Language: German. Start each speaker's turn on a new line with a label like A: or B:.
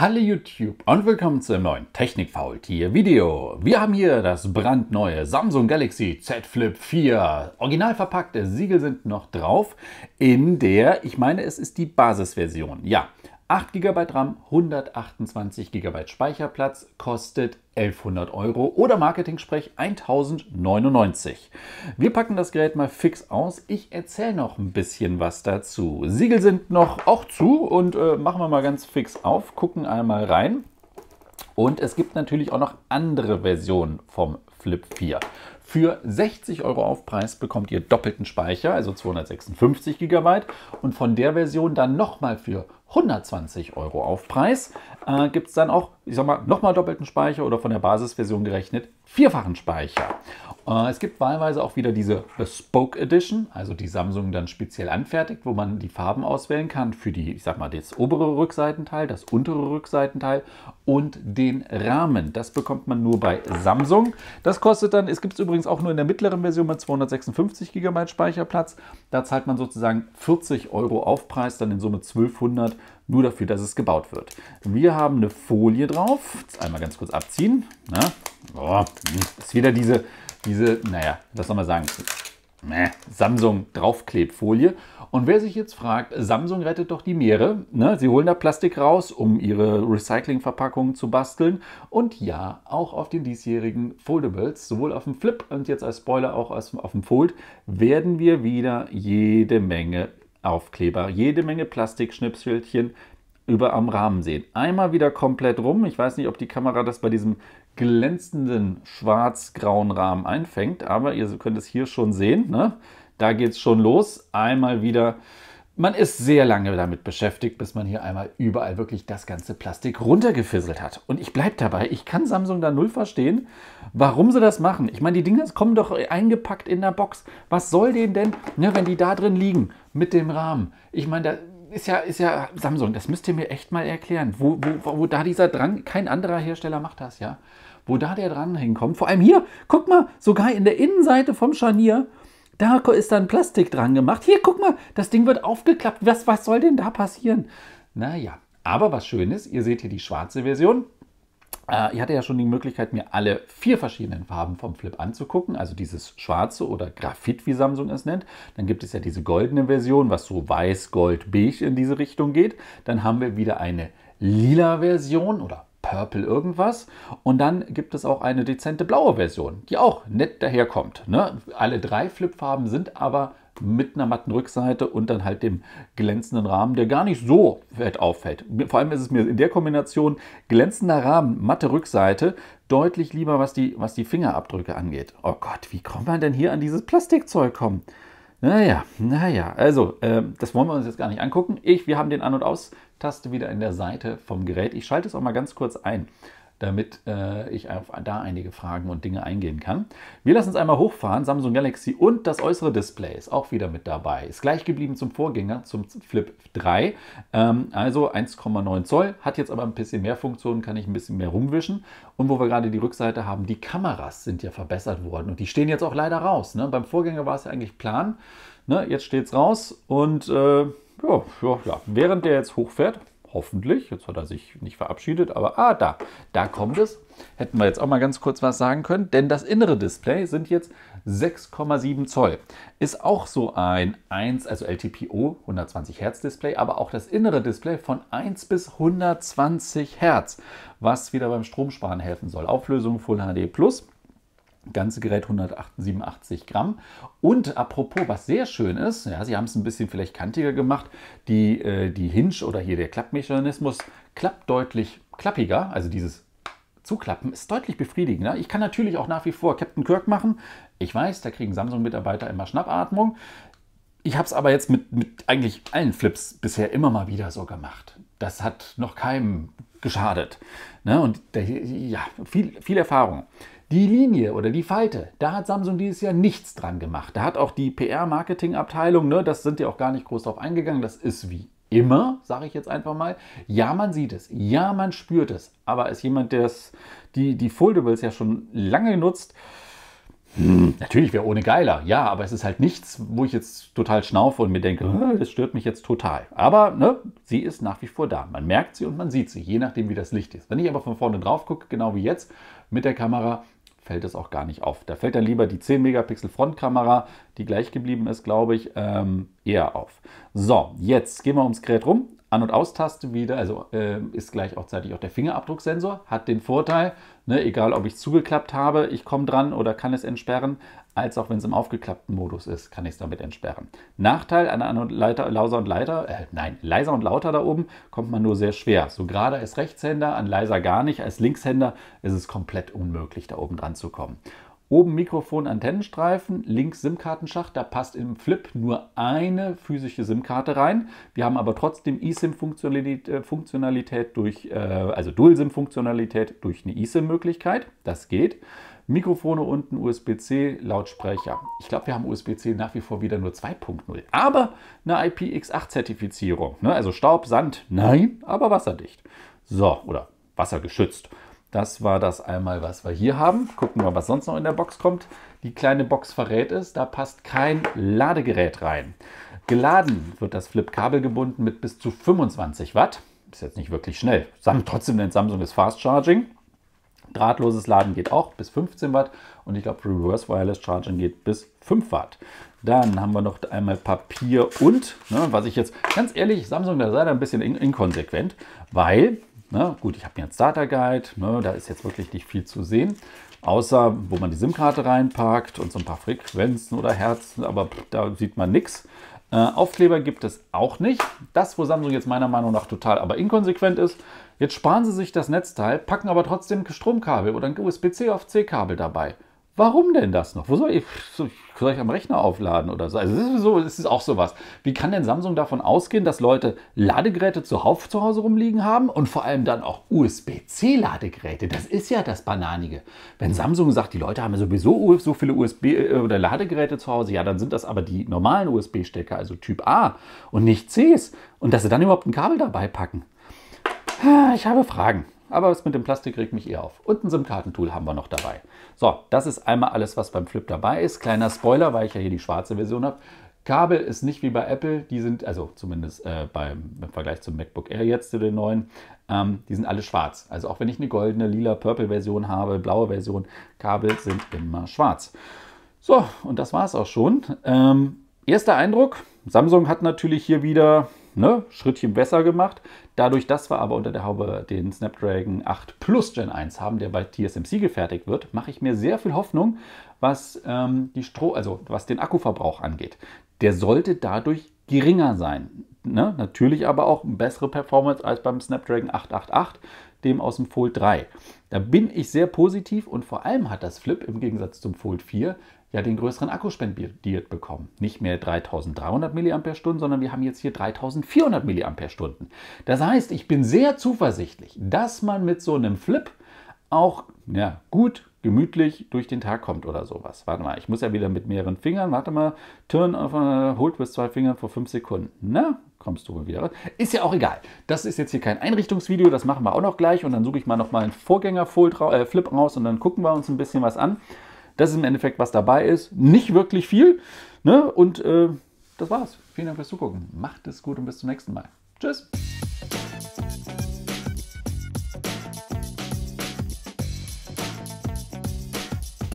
A: Hallo YouTube und willkommen zu einem neuen technik Technikfaultier Video. Wir haben hier das brandneue Samsung Galaxy Z Flip 4. Original verpackte Siegel sind noch drauf in der, ich meine es ist die Basisversion. Ja, 8 GB RAM, 128 GB Speicherplatz, kostet 1100 Euro oder Marketing-Sprech 1099. Wir packen das Gerät mal fix aus. Ich erzähle noch ein bisschen was dazu. Siegel sind noch auch zu und äh, machen wir mal ganz fix auf, gucken einmal rein. Und es gibt natürlich auch noch andere Versionen vom Flip 4. Für 60 Euro Aufpreis bekommt ihr doppelten Speicher, also 256 GB, und von der Version dann nochmal für 120 Euro Aufpreis äh, gibt es dann auch, ich sag mal, nochmal doppelten Speicher oder von der Basisversion gerechnet vierfachen Speicher. Äh, es gibt wahlweise auch wieder diese Bespoke Edition, also die Samsung dann speziell anfertigt, wo man die Farben auswählen kann für die, ich sag mal, das obere Rückseitenteil, das untere Rückseitenteil und den Rahmen. Das bekommt man nur bei Samsung. Das kostet dann, es gibt es übrigens auch nur in der mittleren Version mit 256 GB Speicherplatz. Da zahlt man sozusagen 40 Euro Aufpreis, dann in Summe 1200 nur dafür, dass es gebaut wird. Wir haben eine Folie drauf. Jetzt einmal ganz kurz abziehen. Na, ne? oh, ist wieder diese, diese, naja, was soll man sagen? Samsung Draufklebfolie. Und wer sich jetzt fragt, Samsung rettet doch die Meere. Ne? Sie holen da Plastik raus, um ihre Recyclingverpackungen zu basteln. Und ja, auch auf den diesjährigen Foldables, sowohl auf dem Flip und jetzt als Spoiler auch auf dem Fold, werden wir wieder jede Menge Aufkleber, jede Menge Plastikschnipschildchen über am Rahmen sehen. Einmal wieder komplett rum. Ich weiß nicht, ob die Kamera das bei diesem glänzenden schwarz-grauen Rahmen einfängt, aber ihr könnt es hier schon sehen. Ne? Da geht es schon los. Einmal wieder man ist sehr lange damit beschäftigt, bis man hier einmal überall wirklich das ganze Plastik runtergefisselt hat. Und ich bleibe dabei, ich kann Samsung da null verstehen, warum sie das machen. Ich meine, die Dinger kommen doch eingepackt in der Box. Was soll denen denn, ne, wenn die da drin liegen, mit dem Rahmen? Ich meine, da ist ja, ist ja Samsung, das müsst ihr mir echt mal erklären, wo, wo, wo da dieser Drang, kein anderer Hersteller macht das, ja. Wo da der Drang hinkommt. Vor allem hier, guck mal, sogar in der Innenseite vom Scharnier da ist dann Plastik dran gemacht. Hier, guck mal, das Ding wird aufgeklappt. Was, was soll denn da passieren? Naja, aber was schön ist, ihr seht hier die schwarze Version. Äh, ich hatte ja schon die Möglichkeit, mir alle vier verschiedenen Farben vom Flip anzugucken, also dieses schwarze oder Graphit, wie Samsung es nennt. Dann gibt es ja diese goldene Version, was so weiß, gold, beige in diese Richtung geht. Dann haben wir wieder eine lila Version oder Purple irgendwas. Und dann gibt es auch eine dezente blaue Version, die auch nett daherkommt. Ne? Alle drei Flipfarben sind aber mit einer matten Rückseite und dann halt dem glänzenden Rahmen, der gar nicht so fett auffällt. Vor allem ist es mir in der Kombination glänzender Rahmen, matte Rückseite deutlich lieber, was die, was die Fingerabdrücke angeht. Oh Gott, wie kommt man denn hier an dieses Plastikzeug kommen? Naja, naja, also äh, das wollen wir uns jetzt gar nicht angucken. Ich, wir haben den An- und Aus-Taste wieder in der Seite vom Gerät. Ich schalte es auch mal ganz kurz ein damit äh, ich auf da einige Fragen und Dinge eingehen kann. Wir lassen es einmal hochfahren, Samsung Galaxy und das äußere Display ist auch wieder mit dabei. Ist gleich geblieben zum Vorgänger, zum Flip 3, ähm, also 1,9 Zoll, hat jetzt aber ein bisschen mehr Funktionen, kann ich ein bisschen mehr rumwischen. Und wo wir gerade die Rückseite haben, die Kameras sind ja verbessert worden und die stehen jetzt auch leider raus. Ne? Beim Vorgänger war es ja eigentlich Plan, ne? jetzt steht es raus und äh, ja, ja, ja, während der jetzt hochfährt, hoffentlich, jetzt hat er sich nicht verabschiedet, aber ah, da, da kommt es. Hätten wir jetzt auch mal ganz kurz was sagen können, denn das innere Display sind jetzt 6,7 Zoll. Ist auch so ein 1, also LTPO 120 Hertz Display, aber auch das innere Display von 1 bis 120 Hertz, was wieder beim Stromsparen helfen soll. Auflösung Full HD Plus ganze Gerät 187 Gramm. Und apropos, was sehr schön ist, ja, sie haben es ein bisschen vielleicht kantiger gemacht, die, äh, die Hinge oder hier der Klappmechanismus klappt deutlich klappiger, also dieses Zuklappen ist deutlich befriedigender. Ich kann natürlich auch nach wie vor Captain Kirk machen. Ich weiß, da kriegen Samsung-Mitarbeiter immer Schnappatmung. Ich habe es aber jetzt mit, mit eigentlich allen Flips bisher immer mal wieder so gemacht. Das hat noch keinem geschadet. Ne? Und da, ja, viel, viel Erfahrung. Die Linie oder die Falte, da hat Samsung dieses Jahr nichts dran gemacht. Da hat auch die PR-Marketing-Abteilung, ne, das sind ja auch gar nicht groß drauf eingegangen, das ist wie immer, sage ich jetzt einfach mal. Ja, man sieht es, ja, man spürt es. Aber als jemand, der die, die Foldables ja schon lange nutzt, hm, natürlich wäre ohne geiler, ja, aber es ist halt nichts, wo ich jetzt total schnaufe und mir denke, das stört mich jetzt total. Aber ne, sie ist nach wie vor da. Man merkt sie und man sieht sie, je nachdem, wie das Licht ist. Wenn ich aber von vorne drauf gucke, genau wie jetzt mit der Kamera, fällt es auch gar nicht auf. Da fällt dann lieber die 10 Megapixel Frontkamera, die gleich geblieben ist, glaube ich, ähm, eher auf. So, jetzt gehen wir ums Gerät rum an- und Austaste wieder, also äh, ist gleichzeitig auch der Fingerabdrucksensor, hat den Vorteil, ne, egal ob ich zugeklappt habe, ich komme dran oder kann es entsperren, als auch wenn es im aufgeklappten Modus ist, kann ich es damit entsperren. Nachteil an An- und Leiter, Lauser und Leiter, äh, nein, leiser und lauter da oben kommt man nur sehr schwer. So gerade als Rechtshänder, an leiser gar nicht, als Linkshänder ist es komplett unmöglich, da oben dran zu kommen. Oben Mikrofon, Antennenstreifen, links SIM-Kartenschacht, da passt im Flip nur eine physische SIM-Karte rein. Wir haben aber trotzdem eSIM-Funktionalität äh, durch, äh, also Dual-SIM-Funktionalität durch eine eSIM-Möglichkeit. Das geht. Mikrofone unten, USB-C, Lautsprecher. Ich glaube, wir haben USB-C nach wie vor wieder nur 2.0, aber eine IPX8-Zertifizierung. Ne? Also Staub, Sand, nein, aber wasserdicht. So, oder wassergeschützt. Das war das einmal, was wir hier haben. Gucken wir, was sonst noch in der Box kommt. Die kleine Box verrät es, da passt kein Ladegerät rein. Geladen wird das Flip-Kabel gebunden mit bis zu 25 Watt. Ist jetzt nicht wirklich schnell. Trotzdem nennt Samsung es Fast Charging. Drahtloses Laden geht auch bis 15 Watt und ich glaube Reverse Wireless Charging geht bis 5 Watt. Dann haben wir noch einmal Papier und, ne, was ich jetzt ganz ehrlich, Samsung, da sei da ein bisschen in inkonsequent, weil Ne? Gut, ich habe hier einen Starter Guide, ne? da ist jetzt wirklich nicht viel zu sehen, außer wo man die SIM-Karte reinpackt und so ein paar Frequenzen oder Herzen, aber da sieht man nichts. Äh, Aufkleber gibt es auch nicht. Das, wo Samsung jetzt meiner Meinung nach total aber inkonsequent ist. Jetzt sparen sie sich das Netzteil, packen aber trotzdem ein Stromkabel oder ein USB-C auf C-Kabel dabei. Warum denn das noch? Wo soll ich, vielleicht am Rechner aufladen oder so. Also es ist, so, es ist auch sowas. Wie kann denn Samsung davon ausgehen, dass Leute Ladegeräte zuhauf zu Hause rumliegen haben und vor allem dann auch USB-C-Ladegeräte? Das ist ja das Bananige. Wenn Samsung sagt, die Leute haben sowieso so viele USB- äh, oder Ladegeräte zu Hause, ja, dann sind das aber die normalen USB-Stecker, also Typ A und nicht Cs. Und dass sie dann überhaupt ein Kabel dabei packen. Ah, ich habe Fragen. Aber was mit dem Plastik regt mich eher auf. Und ein SIM-Kartentool haben wir noch dabei. So, das ist einmal alles, was beim Flip dabei ist. Kleiner Spoiler, weil ich ja hier die schwarze Version habe. Kabel ist nicht wie bei Apple, die sind, also zumindest äh, beim, im Vergleich zum MacBook Air jetzt zu den neuen, ähm, die sind alle schwarz. Also auch wenn ich eine goldene, lila, purple Version habe, blaue Version, Kabel sind immer schwarz. So, und das war es auch schon. Ähm, erster Eindruck, Samsung hat natürlich hier wieder ne, Schrittchen besser gemacht. Dadurch, dass wir aber unter der Haube den Snapdragon 8 Plus Gen 1 haben, der bei TSMC gefertigt wird, mache ich mir sehr viel Hoffnung, was, ähm, die Stro also, was den Akkuverbrauch angeht. Der sollte dadurch geringer sein. Ne? Natürlich aber auch eine bessere Performance als beim Snapdragon 888, dem aus dem Fold 3. Da bin ich sehr positiv und vor allem hat das Flip im Gegensatz zum Fold 4 ja den größeren Akku spendiert bekommen. Nicht mehr 3300 mAh, sondern wir haben jetzt hier 3400 mAh. Das heißt, ich bin sehr zuversichtlich, dass man mit so einem Flip auch ja, gut, gemütlich durch den Tag kommt oder sowas. Warte mal, ich muss ja wieder mit mehreren Fingern, warte mal, Turn auf, uh, äh, Hold with zwei Fingern vor fünf Sekunden. Na, kommst du mal wieder. Ist ja auch egal. Das ist jetzt hier kein Einrichtungsvideo, das machen wir auch noch gleich und dann suche ich mal nochmal einen Vorgängerflip äh, raus und dann gucken wir uns ein bisschen was an. Das ist im Endeffekt, was dabei ist. Nicht wirklich viel. Ne? Und äh, das war's. Vielen Dank fürs Zugucken. Macht es gut und bis zum nächsten Mal. Tschüss.